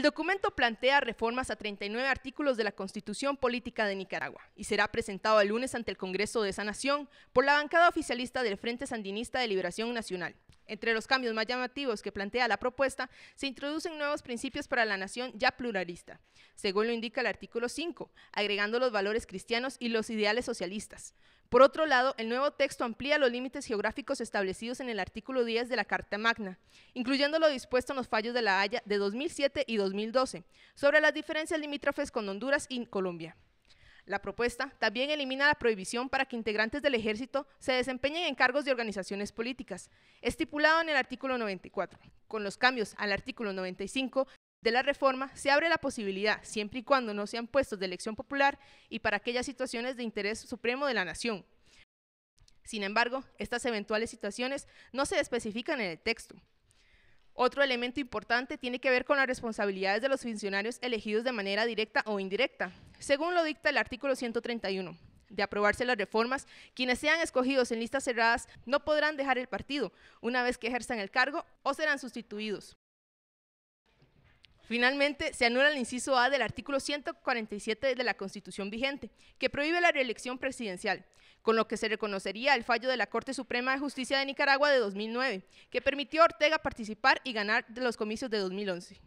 El documento plantea reformas a 39 artículos de la Constitución Política de Nicaragua y será presentado el lunes ante el Congreso de esa Nación por la bancada oficialista del Frente Sandinista de Liberación Nacional. Entre los cambios más llamativos que plantea la propuesta, se introducen nuevos principios para la nación ya pluralista, según lo indica el artículo 5, agregando los valores cristianos y los ideales socialistas. Por otro lado, el nuevo texto amplía los límites geográficos establecidos en el artículo 10 de la Carta Magna, incluyendo lo dispuesto en los fallos de la Haya de 2007 y 2012 sobre las diferencias limítrofes con Honduras y Colombia. La propuesta también elimina la prohibición para que integrantes del ejército se desempeñen en cargos de organizaciones políticas, estipulado en el artículo 94, con los cambios al artículo 95 de la reforma, se abre la posibilidad, siempre y cuando no sean puestos de elección popular y para aquellas situaciones de interés supremo de la nación. Sin embargo, estas eventuales situaciones no se especifican en el texto. Otro elemento importante tiene que ver con las responsabilidades de los funcionarios elegidos de manera directa o indirecta, según lo dicta el artículo 131. De aprobarse las reformas, quienes sean escogidos en listas cerradas no podrán dejar el partido una vez que ejerzan el cargo o serán sustituidos. Finalmente, se anula el inciso A del artículo 147 de la Constitución vigente, que prohíbe la reelección presidencial, con lo que se reconocería el fallo de la Corte Suprema de Justicia de Nicaragua de 2009, que permitió a Ortega participar y ganar los comicios de 2011.